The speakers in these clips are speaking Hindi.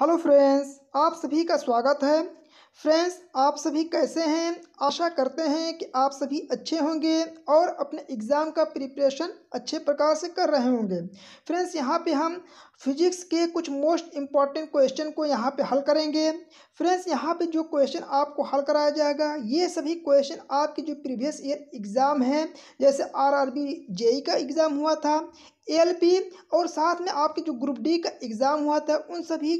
हेलो फ्रेंड्स आप सभी का स्वागत है फ्रेंड्स आप सभी कैसे हैं आशा करते हैं कि आप सभी अच्छे होंगे और अपने एग्ज़ाम का प्रिपरेशन अच्छे प्रकार से कर रहे होंगे फ्रेंड्स यहाँ पे हम फिजिक्स के कुछ मोस्ट इम्पॉर्टेंट क्वेश्चन को यहाँ पे हल करेंगे फ्रेंड्स यहाँ पे जो क्वेश्चन आपको हल कराया जाएगा ये सभी क्वेश्चन आपके जो प्रीवियस ईयर एग्ज़ाम है जैसे आर आर का एग्ज़ाम हुआ था एलपी और साथ में आपके जो ग्रुप डी का एग्ज़ाम हुआ था उन सभी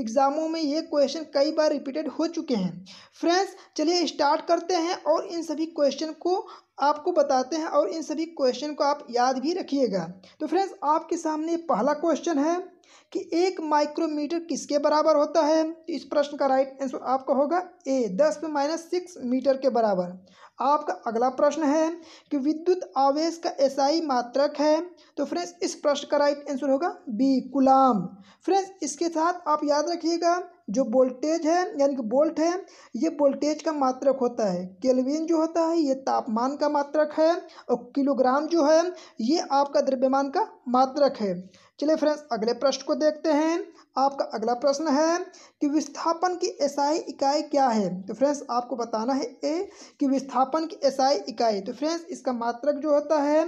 एग्ज़ामों में ये क्वेश्चन कई बार रिपीटेड हो चुके हैं फ्रेंड्स चलिए स्टार्ट करते हैं और इन सभी क्वेश्चन को आपको बताते हैं और इन सभी क्वेश्चन को आप याद भी रखिएगा तो फ्रेंड्स आपके सामने पहला क्वेश्चन है कि एक माइक्रोमीटर किसके बराबर होता है तो इस प्रश्न का राइट आंसर आपका होगा ए दस में माइनस सिक्स मीटर के बराबर आपका अगला प्रश्न है कि विद्युत आवेश का एसआई मात्रक है तो फ्रेंड्स इस प्रश्न का राइट आंसर होगा बी गुलाम फ्रेंड्स इसके साथ आप याद रखिएगा जो वोल्टेज है यानी कि बोल्ट है ये वोल्टेज का मात्रक होता है केल्विन जो होता है ये तापमान का मात्रक है और किलोग्राम जो है ये आपका द्रव्यमान का मात्रक है चलिए फ्रेंड्स अगले प्रश्न को देखते हैं आपका अगला प्रश्न है कि विस्थापन की एसआई इकाई क्या है तो फ्रेंड्स आपको बताना है ए कि विस्थापन की एसआई इकाई तो फ्रेंड्स इसका मात्रक जो होता है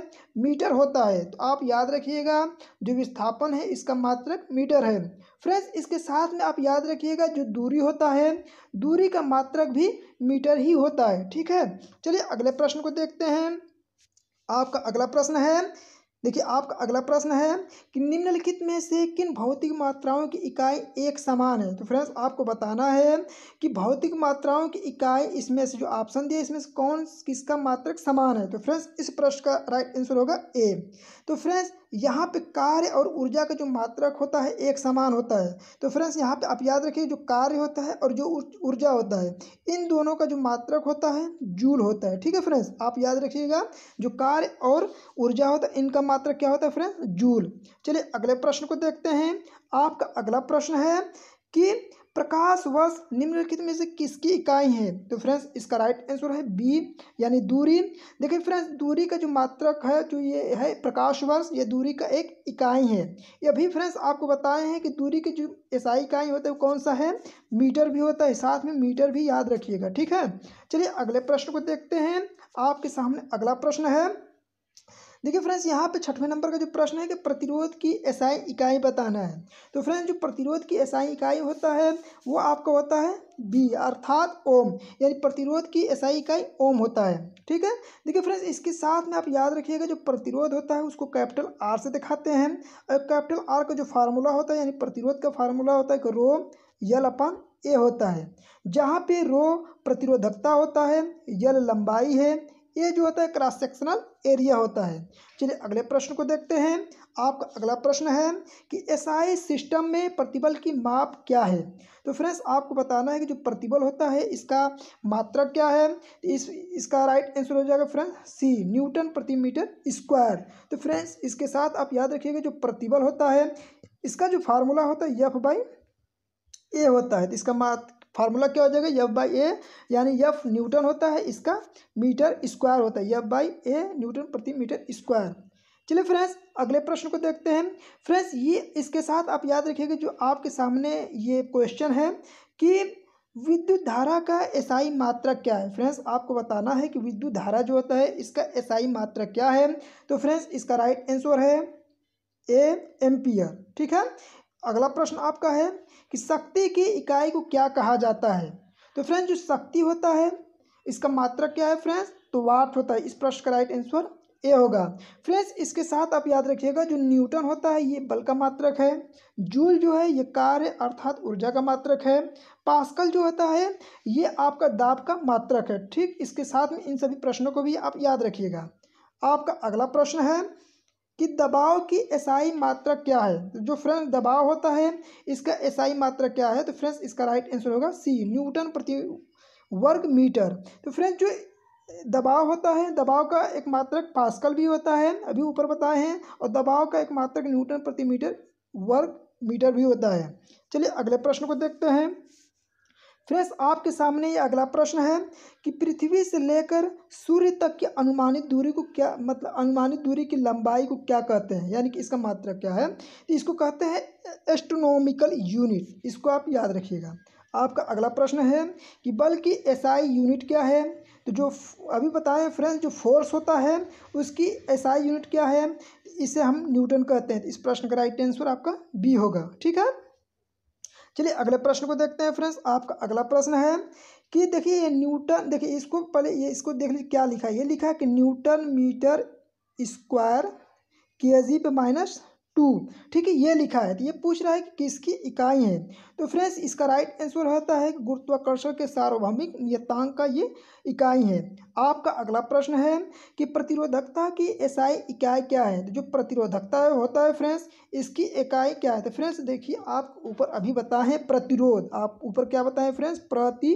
मीटर होता है तो आप याद रखिएगा जो विस्थापन है इसका मात्रक मीटर है फ्रेंड्स इसके साथ में आप याद रखिएगा जो दूरी होता है दूरी का मात्रक भी मीटर ही होता है ठीक है चलिए अगले प्रश्न को देखते हैं आपका अगला प्रश्न है देखिए आपका अगला प्रश्न है कि निम्नलिखित में से किन भौतिक मात्राओं की इकाई एक समान है तो फ्रेंड्स आपको बताना है कि भौतिक मात्राओं की इकाई इसमें से जो ऑप्शन दिए इसमें से कौन किसका मात्रक समान है तो फ्रेंड्स इस प्रश्न का राइट आंसर होगा ए तो फ्रेंड्स यहाँ पे कार्य और ऊर्जा का जो मात्रक होता है एक समान होता है तो फ्रेंड्स यहाँ पे आप याद रखिए जो कार्य होता है और जो ऊर्जा होता है इन दोनों का जो मात्रक होता है जूल होता है ठीक है फ्रेंड्स आप याद रखिएगा जो कार्य और ऊर्जा होता है इनका मात्रक क्या होता है फ्रेंड्स जूल चलिए अगले प्रश्न को देखते हैं आपका अगला प्रश्न है कि प्रकाश वर्ष निम्नलिखित में से किसकी इकाई है तो फ्रेंड्स इसका राइट आंसर है बी यानी दूरी देखिए फ्रेंड्स दूरी का जो मात्रक है जो ये है प्रकाश वर्ष ये दूरी का एक इकाई है ये भी फ्रेंड्स आपको बताए हैं कि दूरी की जो एसआई इकाई होता है वो कौन सा है मीटर भी होता है साथ में मीटर भी याद रखिएगा ठीक है चलिए अगले प्रश्न को देखते हैं आपके सामने अगला प्रश्न है देखिए फ्रेंड्स यहाँ पे छठवें नंबर का जो प्रश्न है कि प्रतिरोध की एसआई इकाई बताना है तो फ्रेंड्स जो प्रतिरोध की एसआई इकाई होता है वो आपका होता है बी अर्थात ओम यानी प्रतिरोध की एसआई इकाई ओम होता है ठीक है देखिए फ्रेंड्स इसके साथ में आप याद रखिएगा जो प्रतिरोध होता है उसको कैपिटल आर से दिखाते हैं और कैपिटल आर का जो फार्मूला होता है यानी प्रतिरोध का फार्मूला होता है कि रो यल अपन ए होता है जहाँ पे रो प्रतिरोधकता होता है यल लंबाई है ये जो होता है क्रॉस सेक्शनल एरिया होता है चलिए अगले प्रश्न को देखते हैं आपका अगला प्रश्न है कि एसआई सिस्टम में प्रतिबल की माप क्या है तो फ्रेंड्स आपको बताना है कि जो प्रतिबल होता है इसका मात्रा क्या है तो इस इसका राइट आंसर हो जाएगा फ्रेंड्स सी न्यूटन प्रति मीटर स्क्वायर तो फ्रेंड्स इसके साथ आप याद रखिएगा जो प्रतिबल होता है इसका जो फार्मूला होता है यफ बाई ए होता है तो इसका मात फार्मूला क्या हो जाएगा यफ बाई ए यानी यफ न्यूटन होता है इसका मीटर स्क्वायर होता है यफ बाई ए न्यूटन प्रति मीटर स्क्वायर चलिए फ्रेंड्स अगले प्रश्न को देखते हैं फ्रेंड्स ये इसके साथ आप याद रखिएगा जो आपके सामने ये क्वेश्चन है कि विद्युत धारा का एसआई मात्रक क्या है फ्रेंड्स आपको बताना है कि विद्युत धारा जो होता है इसका एसआई मात्रक क्या है तो फ्रेंड्स इसका राइट आंसर है ए एम्पियर ठीक है अगला प्रश्न आपका है कि शक्ति की इकाई को क्या कहा जाता है तो फ्रेंड्स जो शक्ति होता है इसका मात्रा क्या है फ्रेंड्स तो वाट होता है इस प्रश्न का राइट आंसर ए होगा फ्रेंड्स इसके साथ आप याद रखिएगा जो न्यूटन होता है ये बल का मात्रक है जूल जो है ये कार्य अर्थात ऊर्जा का मात्रक है पास्कल जो होता है ये आपका दाब का मात्रक है ठीक इसके साथ में इन सभी प्रश्नों को भी आप याद रखिएगा आपका अगला प्रश्न है कि दबाव की एसआई मात्रा क्या है तो जो फ्रेंड्स दबाव होता है इसका एसआई मात्रा क्या है तो फ्रेंड्स इसका राइट आंसर होगा सी न्यूटन प्रति वर्ग मीटर तो फ्रेंड्स जो दबाव होता है दबाव का एक मात्रक पास्कल भी होता है अभी ऊपर बताए हैं और दबाव का एक मात्रक न्यूटन प्रति मीटर वर्ग मीटर भी होता है चलिए अगले प्रश्न को देखते हैं फ्रेंड्स तो आपके सामने ये अगला प्रश्न है कि पृथ्वी से लेकर सूर्य तक की अनुमानित दूरी को क्या मतलब अनुमानित दूरी की लंबाई को क्या कहते हैं यानी कि इसका मात्रक मतलब क्या है तो इसको कहते हैं एस्ट्रोनॉमिकल यूनिट इसको आप याद रखिएगा आपका अगला प्रश्न है कि बल की एसआई यूनिट क्या है तो जो अभी बताएं फ्रेंड्स जो फोर्स होता है उसकी एसआई यूनिट क्या है इसे हम न्यूटन कहते हैं इस प्रश्न का राइट आंसर आपका बी होगा ठीक है चलिए अगले प्रश्न को देखते हैं फ्रेंड्स आपका अगला प्रश्न है कि देखिए ये न्यूटन देखिए इसको पहले ये इसको देख लीजिए क्या लिखा है ये लिखा है कि न्यूटन मीटर स्क्वायर के जी पे माइनस टू ठीक है ये लिखा है तो ये पूछ रहा है कि किसकी इकाई है तो फ्रेंड्स इसका राइट आंसर होता है कि गुरुत्वाकर्षण के सार्वभौमिक नियतांक का ये इकाई है आपका अगला प्रश्न है कि प्रतिरोधकता की एसआई इकाई क्या है तो जो प्रतिरोधकता है होता है फ्रेंड्स इसकी इकाई क्या है तो फ्रेंड्स देखिए आप ऊपर अभी बताएं प्रतिरोध आप ऊपर क्या बताएं फ्रेंड्स प्रति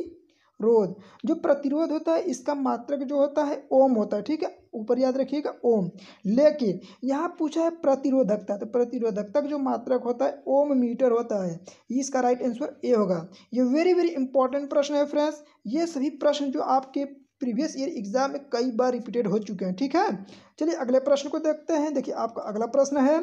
रोध जो प्रतिरोध होता है इसका मात्रक जो होता है ओम होता है ठीक है ऊपर याद रखिएगा ओम लेकिन यहाँ पूछा है प्रतिरोधकता तो प्रतिरोधकता का जो मात्रक होता है ओम मीटर होता है इसका राइट आंसर ए होगा ये वेरी वेरी इंपॉर्टेंट प्रश्न है फ्रेंड्स ये सभी प्रश्न जो आपके प्रीवियस ईयर एग्जाम में कई बार रिपीटेड हो चुके हैं ठीक है चलिए अगले प्रश्न को देखते हैं देखिए आपका अगला प्रश्न है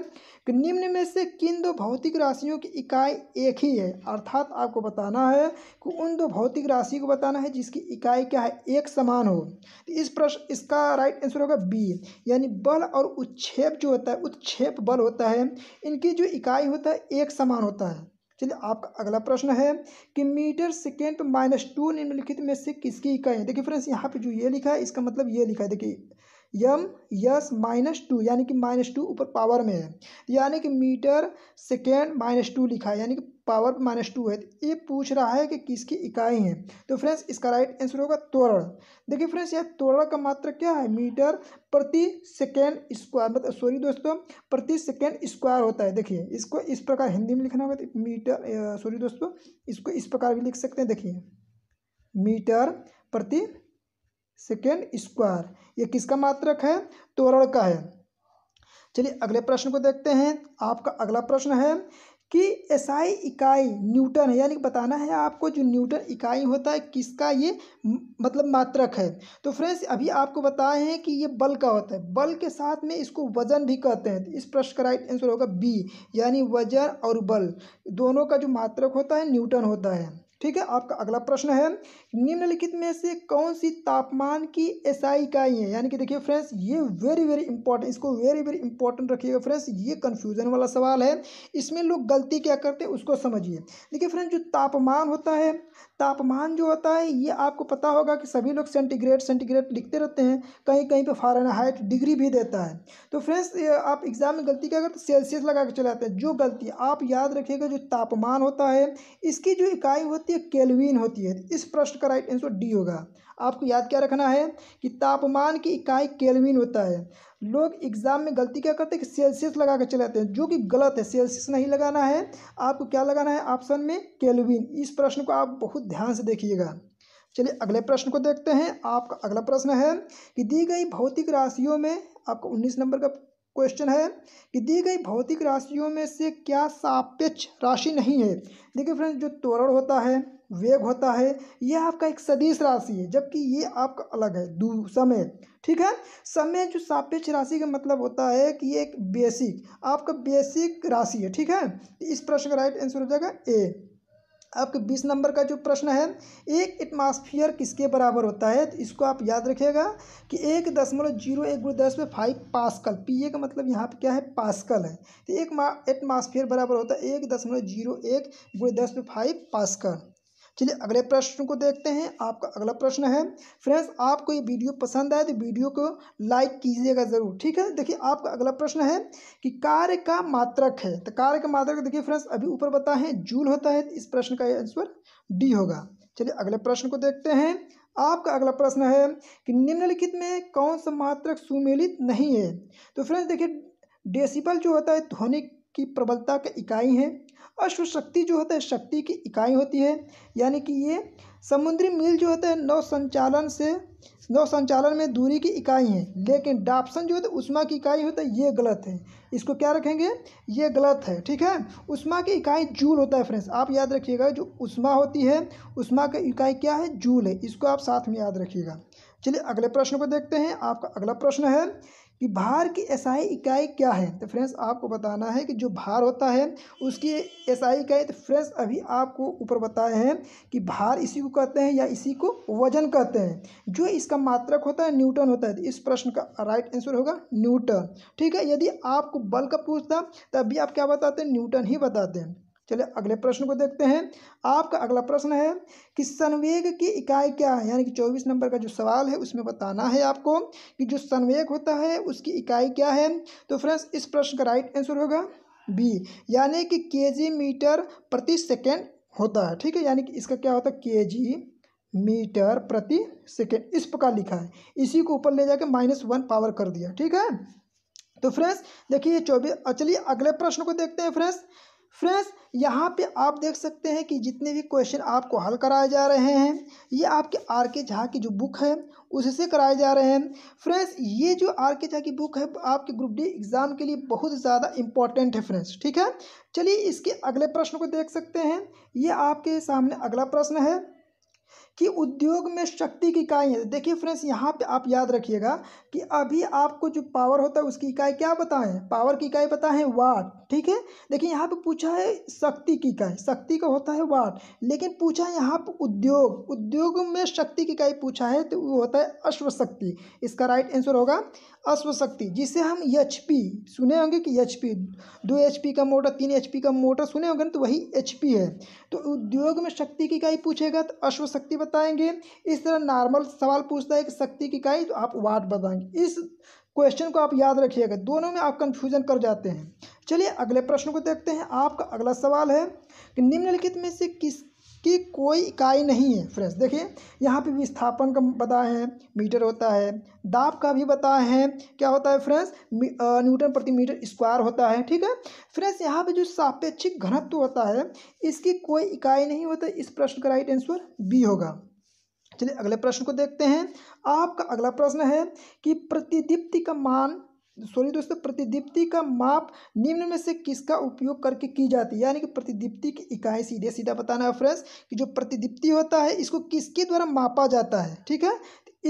कि निम्न में से किन दो भौतिक राशियों की इकाई एक ही है अर्थात आपको बताना है कि उन दो भौतिक राशि को बताना है जिसकी इकाई क्या है एक समान हो तो इस प्रश्न इसका राइट आंसर होगा बी यानी बल और उच्छेप जो होता है उच्छेप बल होता है इनकी जो इकाई होता है एक समान होता है चलिए आपका अगला प्रश्न है कि मीटर सेकेंड माइनस टू निम्नलिखित में से किसकी इकाई है देखिए फ्रेंड्स यहाँ पे जो ये लिखा है इसका मतलब ये लिखा है देखिए यम यस माइनस टू यानी कि माइनस टू ऊपर पावर में है यानी कि मीटर सेकेंड माइनस टू लिखा है यानी कि पावर माइनस टू है तो ये पूछ रहा है कि किसकी इकाई है तो फ्रेंड्स इसका राइट आंसर होगा तोरण देखिए फ्रेंड्स यह तोरण का मात्र क्या है मीटर प्रति सेकेंड स्क्वायर मतलब सॉरी दोस्तों प्रति सेकेंड स्क्वायर होता है देखिए इसको इस प्रकार हिंदी में लिखना होगा तो मीटर सॉरी दोस्तों इसको इस प्रकार भी लिख सकते हैं देखिए मीटर प्रति सेकेंड स्क्वायर ये किसका मात्रक है तोरण का है चलिए अगले प्रश्न को देखते हैं आपका अगला प्रश्न है कि एसआई इकाई न्यूटन है यानी बताना है आपको जो न्यूटन इकाई होता है किसका ये मतलब मात्रक है तो फ्रेंड्स अभी आपको बताए हैं कि ये बल का होता है बल के साथ में इसको वजन भी कहते हैं तो इस प्रश्न का राइट आंसर होगा बी यानी वजन और बल दोनों का जो मात्रक होता है न्यूटन होता है ठीक है आपका अगला प्रश्न है निम्नलिखित में से कौन सी तापमान की ऐसा इकाई है यानी कि देखिए फ्रेंड्स ये वेरी वेरी इंपॉर्टेंट इसको वेरी वेरी इंपॉर्टेंट रखिएगा फ्रेंड्स ये कन्फ्यूजन वाला सवाल है इसमें लोग गलती क्या करते हैं उसको समझिए देखिए फ्रेंड्स जो तापमान होता है तापमान जो होता है ये आपको पता होगा कि सभी लोग सेंटीग्रेड सेंटीग्रेड लिखते रहते हैं कहीं कहीं पर फारेनहाइट डिग्री भी देता है तो फ्रेंड्स आप एग्ज़ाम में गलती क्या करते सेल्सियस लगा के जाते हैं जो गलती आप याद रखिएगा जो तापमान होता है इसकी जो इकाई होती है है केल्विन होती है इस प्रश्न का राइट आंसर डी होगा आपको याद क्या रखना है कि तापमान की इकाई केल्विन होता है लोग एग्जाम में गलती क्या करते हैं कि सेल्सियस लगा कर चलाते हैं जो कि गलत है सेल्सियस नहीं लगाना है आपको क्या लगाना है ऑप्शन में केल्विन इस प्रश्न को आप बहुत ध्यान से देखिएगा चलिए अगले प्रश्न को देखते हैं आपका अगला प्रश्न है कि दी गई भौतिक राशियों में आपको उन्नीस नंबर का क्वेश्चन है कि दी गई भौतिक राशियों में से क्या सापेक्ष राशि नहीं है देखिए फ्रेंड्स जो तोरण होता है वेग होता है यह आपका एक सदिश राशि है जबकि ये आपका अलग है दू समय ठीक है समय जो सापेक्ष राशि का मतलब होता है कि ये एक बेसिक आपका बेसिक राशि है ठीक है इस प्रश्न का राइट आंसर हो जाएगा ए आपके बीस नंबर का जो प्रश्न है एक एटमॉस्फेयर किसके बराबर होता है तो इसको आप याद रखिएगा कि एक दशमलव जीरो एक गुण दस में फाइव पास्कल पी ए का मतलब यहाँ पे क्या है पास्कल है तो एक एटमॉस्फेयर बराबर होता है एक दशमलव जीरो एक गुण दस में फाइव पास्कल चलिए अगले प्रश्न को देखते हैं आपका अगला प्रश्न है फ्रेंड्स आपको ये वीडियो पसंद आए तो वीडियो को लाइक कीजिएगा ज़रूर ठीक है देखिए आपका अगला प्रश्न है कि कार्य का मात्रक है तो कार्य का मात्रक देखिए फ्रेंड्स अभी ऊपर बताए हैं जूल होता है इस प्रश्न का आंसर डी होगा चलिए अगले प्रश्न को देखते हैं आपका अगला प्रश्न है कि निम्नलिखित में कौन सा मात्रक सुमेलित नहीं है तो फ्रेंड्स देखिए डेसिबल जो होता है ध्वनि की प्रबलता का इकाई है अश्व शक्ति जो होता है शक्ति की इकाई होती है यानी कि ये समुद्री मील जो होता है नौ संचालन से नौ संचालन में दूरी की इकाई है लेकिन डाप्सन जो होता है उष्मा की इकाई होता है ये गलत है इसको क्या रखेंगे ये गलत है ठीक है उष्मा की इकाई जूल होता है फ्रेंड्स आप याद रखिएगा जो उष्मा होती है उष्मा की इकाई क्या है जूल है इसको आप साथ में याद रखिएगा चलिए अगले प्रश्न को देखते हैं आपका अगला प्रश्न है कि भार की एसआई इकाई क्या है तो फ्रेंड्स आपको बताना है कि जो भार होता है उसकी एसआई इकाई तो फ्रेंड्स अभी आपको ऊपर बताए हैं कि भार इसी को कहते हैं या इसी को वजन कहते हैं जो इसका मात्रक होता है न्यूटन होता है तो इस प्रश्न का राइट आंसर होगा न्यूटन ठीक है यदि आपको बल का पूछता तब भी आप क्या बताते हैं न्यूटन ही बताते हैं चलिए अगले प्रश्न को देखते हैं आपका अगला प्रश्न है कि संवेग की इकाई क्या है यानी कि चौबीस नंबर का जो सवाल है उसमें बताना है आपको कि जो संवेग होता है उसकी इकाई क्या है तो फ्रेंड्स इस प्रश्न का राइट आंसर होगा बी यानी कि के मीटर प्रति सेकेंड होता है ठीक है यानी कि इसका क्या होता है के मीटर प्रति सेकेंड इस प्रकार लिखा है इसी को ऊपर ले जाकर माइनस वन पावर कर दिया ठीक है तो फ्रेंड्स देखिए चौबीस चलिए अगले प्रश्न को देखते हैं फ्रेंड्स फ्रेंड्स यहाँ पे आप देख सकते हैं कि जितने भी क्वेश्चन आपको हल कराए जा रहे हैं ये आपके आर के झा की जो बुक है उससे कराए जा रहे हैं फ्रेंड्स ये जो आर के झा की बुक है आपके ग्रुप डी एग्ज़ाम के लिए बहुत ज़्यादा इंपॉर्टेंट है फ्रेंड्स ठीक है चलिए इसके अगले प्रश्न को देख सकते हैं ये आपके सामने अगला प्रश्न है कि उद्योग में शक्ति की इकाई है देखिए फ्रेंड्स यहाँ पे आप याद रखिएगा कि अभी आपको जो पावर होता है उसकी इकाई क्या बताएं पावर की इकाई बताएं वाट ठीक है देखिए यहाँ पे पूछा है शक्ति की इकाई शक्ति का होता है वाट लेकिन पूछा है यहाँ पर उद्योग उद्योग में शक्ति की इकाई पूछा है तो वो होता है अश्वशक्ति इसका राइट आंसर होगा अश्वशक्ति जिसे हम एच पी सुने होंगे कि एच पी दो एच पी का मोटर तीन एच पी का मोटर सुने होंगे तो वही एच पी है तो उद्योग में शक्ति की इकाई पूछेगा तो अश्वशक्ति बताएंगे इस तरह नॉर्मल सवाल पूछता है कि शक्ति की इकाई तो आप वाट बताएंगे इस क्वेश्चन को आप याद रखिएगा दोनों में आप कंफ्यूजन कर जाते हैं चलिए अगले प्रश्न को देखते हैं आपका अगला सवाल है कि निम्नलिखित में से किस की कोई इकाई नहीं है फ्रेंड्स देखिए यहाँ पे विस्थापन का बताए हैं मीटर होता है दाब का भी बताए हैं क्या होता है फ्रेंड्स न्यूटन प्रति मीटर स्क्वायर होता है ठीक है फ्रेंड्स यहाँ पे जो सापेक्षिक घनत्व होता है इसकी कोई इकाई नहीं होता इस प्रश्न का राइट आंसर बी होगा चलिए अगले प्रश्न को देखते हैं आपका अगला प्रश्न है कि प्रतिदीप्ति का मान सॉरी दोस्तों प्रतिदीप्ति का माप निम्न में से किसका उपयोग करके की जाती है यानी कि प्रतिदीप्ति की इकाई सीधे सीधा बताना है फ्रेंड्स कि जो प्रतिदीप्ति होता है इसको किसके द्वारा मापा जाता है ठीक है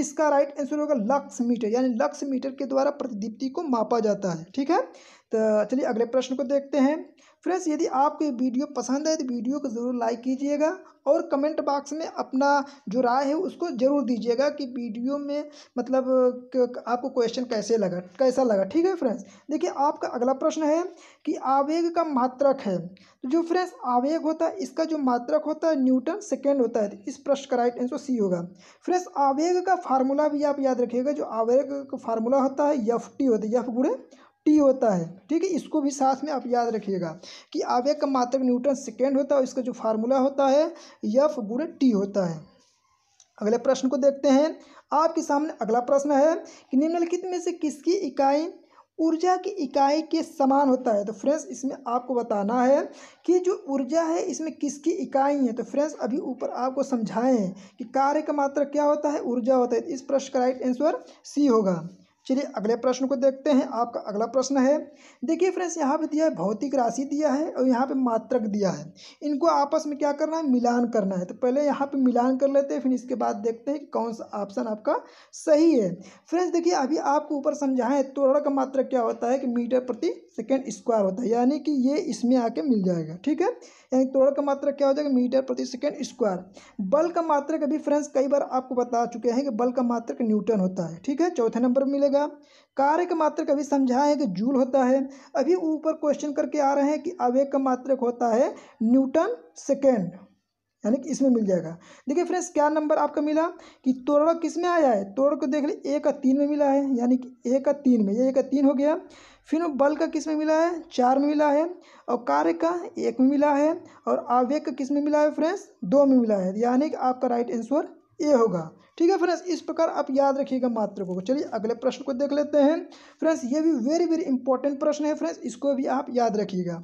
इसका राइट आंसर होगा लक्स मीटर यानी लक्स मीटर के द्वारा प्रतिदीप्ति को मापा जाता है ठीक है तो चलिए अगले प्रश्न को देखते हैं फ्रेंड्स यदि आपको ये वीडियो पसंद है तो वीडियो को ज़रूर लाइक कीजिएगा और कमेंट बॉक्स में अपना जो राय है उसको ज़रूर दीजिएगा कि वीडियो में मतलब आपको क्वेश्चन कैसे लगा कैसा लगा ठीक है फ्रेंड्स देखिए आपका अगला प्रश्न है कि आवेग का मात्रक है तो जो फ्रेंड्स आवेग होता है इसका जो मात्रक होता है न्यूटन सेकेंड होता है तो इस प्रश्न का राइट आंसर सी होगा फ्रेंड्स आवेग का फार्मूला भी आप याद रखिएगा जो आवेग का फार्मूला होता है यफ टी होता है यफ गुड़े टी होता है ठीक है इसको भी साथ में आप याद रखिएगा कि आवेग का मात्रक न्यूटन सेकेंड होता है इसका जो फार्मूला होता है यफ गुणा टी होता है अगले प्रश्न को देखते हैं आपके सामने अगला प्रश्न है कि निम्नलिखित में से किसकी इकाई ऊर्जा की इकाई के समान होता है तो फ्रेंड्स इसमें आपको बताना है कि जो ऊर्जा है इसमें किसकी इकाई है तो फ्रेंड्स अभी ऊपर आपको समझाएं कि कार्य का मात्रा क्या होता है ऊर्जा होता है इस प्रश्न का राइट आंसर सी होगा चलिए अगले प्रश्न को देखते हैं आपका अगला प्रश्न है देखिए फ्रेंड्स यहाँ पे दिया है भौतिक राशि दिया है और यहाँ पे मात्रक दिया है इनको आपस में क्या करना है मिलान करना है तो पहले यहाँ पे मिलान कर लेते हैं फिर इसके बाद देखते हैं कि कौन सा ऑप्शन आपका सही है फ्रेंड्स देखिए अभी आपको ऊपर समझाएं तोड़ का मात्रक क्या होता है कि मीटर प्रति सेकेंड स्क्वायर होता है यानी कि ये इसमें आके मिल जाएगा ठीक है यानी तोड़ का मात्रा क्या हो जाएगा मीटर प्रति सेकेंड स्क्वायर बल का मात्रक अभी फ्रेंड्स कई बार आपको बता चुके हैं कि बल का मात्र न्यूटन होता है ठीक है चौथे नंबर मिलेगा कार्य का मात्र अभी समझाए कि जूल होता है अभी ऊपर क्वेश्चन करके आ रहे हैं कि आवेग का मात्रक होता है न्यूटन सेकेंड यानी कि इसमें मिल जाएगा देखिए फ्रेंड्स क्या नंबर आपका मिला कि तोरण किस में आया है तोड़ को देख ली एक का तीन में मिला है यानी कि एक का तीन में ये एक का तीन हो गया फिर बल का किस में मिला है चार में मिला है और कार्य का एक में मिला है और आवेग का किस में मिला है फ्रेंड्स दो में मिला है यानी कि आपका राइट आंसर ए होगा ठीक है फ्रेंड्स इस प्रकार आप याद रखिएगा मात्र को चलिए अगले प्रश्न को देख लेते हैं फ्रेंड्स ये भी वेरी वेरी इंपॉर्टेंट प्रश्न है फ्रेंड्स इसको भी आप याद रखिएगा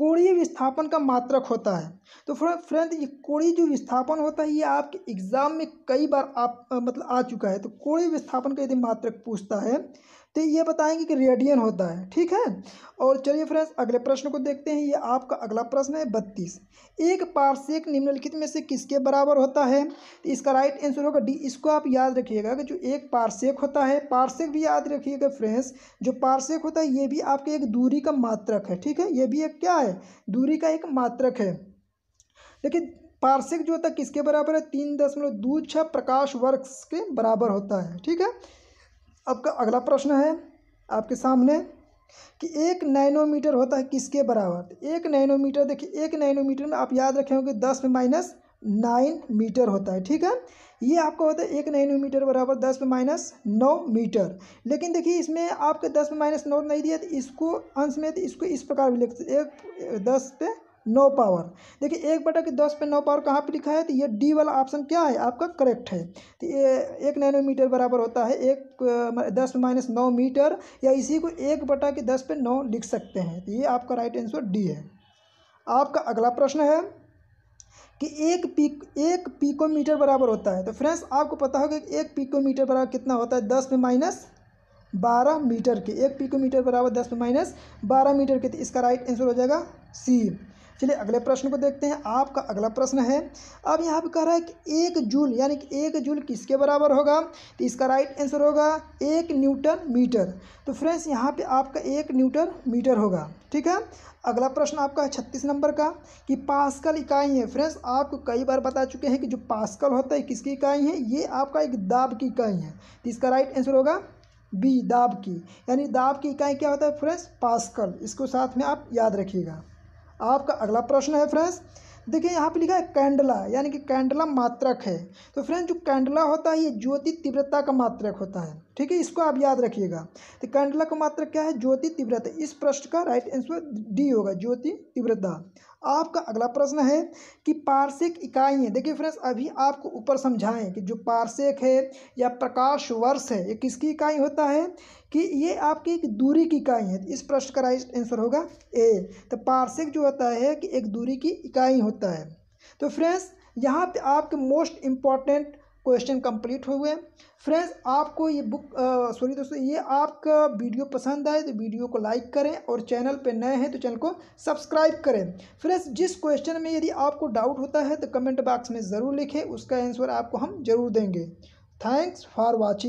कोणीय विस्थापन का मात्रक होता है तो फ्रेंड ये कोणीय जो विस्थापन होता है ये आपके एग्जाम में कई बार आप मतलब आ चुका है तो कोणीय विस्थापन का यदि मात्रक पूछता है तो ये बताएंगे कि रेडियन होता है ठीक है और चलिए फ्रेंड्स अगले प्रश्न को देखते हैं ये आपका अगला प्रश्न है बत्तीस एक पार्शिक निम्नलिखित में से किसके बराबर होता है तो इसका राइट आंसर होगा डी इसको आप याद रखिएगा कि जो एक पार्शिक होता है पार्शिक भी याद रखिएगा फ्रेंड्स जो पार्शिक होता है ये भी आपके एक दूरी का मात्रक है ठीक है ये भी एक क्या है दूरी का एक मात्रक है लेकिन पार्शिक जो होता है किसके बराबर है तीन दशमलव दो छः प्रकाश वर्ष के बराबर होता है ठीक है आपका अगला प्रश्न है आपके सामने कि एक नैनोमीटर होता है किसके बराबर तो एक नैनोमीटर देखिए एक नैनोमीटर में आप याद रखें होंगे दस में माइनस नाइन मीटर होता है ठीक है ये आपका होता है एक नैनोमीटर बराबर दस में माइनस नौ मीटर लेकिन देखिए इसमें आपके दस में माइनस नौ नहीं दिया तो इसको अंश में तो इसको इस प्रकार भी लिख एक दस पे नौ पावर देखिए एक बटा के दस पे नौ पावर कहाँ पे लिखा है तो ये डी वाला ऑप्शन क्या है आपका करेक्ट है तो ये एक नैनोमीटर बराबर होता है एक दस माइनस नौ मीटर या इसी को एक बटा के दस पे नौ लिख सकते हैं तो ये आपका राइट आंसर डी है आपका अगला प्रश्न है कि एक पी एक पीकोमीटर बराबर होता है तो फ्रेंड्स आपको पता होगा कि एक पीकोमीटर बराबर कितना होता है दस में माइनस बारह मीटर के एक पीकोमीटर बराबर दस में माइनस बारह मीटर के तो इसका राइट आंसर हो जाएगा सी चलिए अगले प्रश्न को देखते हैं आपका अगला प्रश्न है अब यहाँ पे कह रहा है कि एक जूल यानी कि एक जूल किसके बराबर होगा तो इसका राइट आंसर होगा एक न्यूटन मीटर तो फ्रेंड्स यहाँ पे आपका एक न्यूटन मीटर होगा ठीक है अगला प्रश्न आपका है छत्तीस नंबर का कि पास्कल इकाई है फ्रेंड्स आपको कई बार बता चुके हैं कि जो पास्कल होता है किसकी इकाई है ये आपका एक दाब की इकाई है तो इसका राइट आंसर होगा बी दाब की यानी दाब की इकाई क्या होता है फ्रेंड्स पास्कल इसको साथ में आप याद रखिएगा आपका अगला प्रश्न है फ्रेंड्स देखिए यहाँ पे लिखा है कैंडला यानी कि कैंडला मात्रक है तो फ्रेंड जो कैंडला होता है ये ज्योति तीव्रता का मात्रक होता है ठीक है इसको आप याद रखिएगा तो कैंडला का मात्रक क्या है ज्योति तीव्रता इस प्रश्न का राइट आंसर डी होगा ज्योति तीव्रता आपका अगला प्रश्न है कि पार्शिक इकाइयाँ देखिए फ्रेंड्स अभी आपको ऊपर समझाएं कि जो पार्शिक है या प्रकाश वर्ष है ये किसकी इकाई होता है कि ये आपकी एक दूरी की इकाई है इस प्रश्न का राइट आंसर होगा ए तो पार्शिक जो होता है कि एक दूरी की इकाई होता है तो फ्रेंड्स यहाँ पे आपके मोस्ट इम्पॉर्टेंट क्वेश्चन कंप्लीट हुए फ्रेंड्स आपको ये बुक सॉरी दोस्तों ये आपका वीडियो पसंद आए तो वीडियो को लाइक करें और चैनल पे नए हैं तो चैनल को सब्सक्राइब करें फ्रेंड्स जिस क्वेश्चन में यदि आपको डाउट होता है तो कमेंट बॉक्स में ज़रूर लिखें उसका आंसर आपको हम जरूर देंगे थैंक्स फॉर वॉचिंग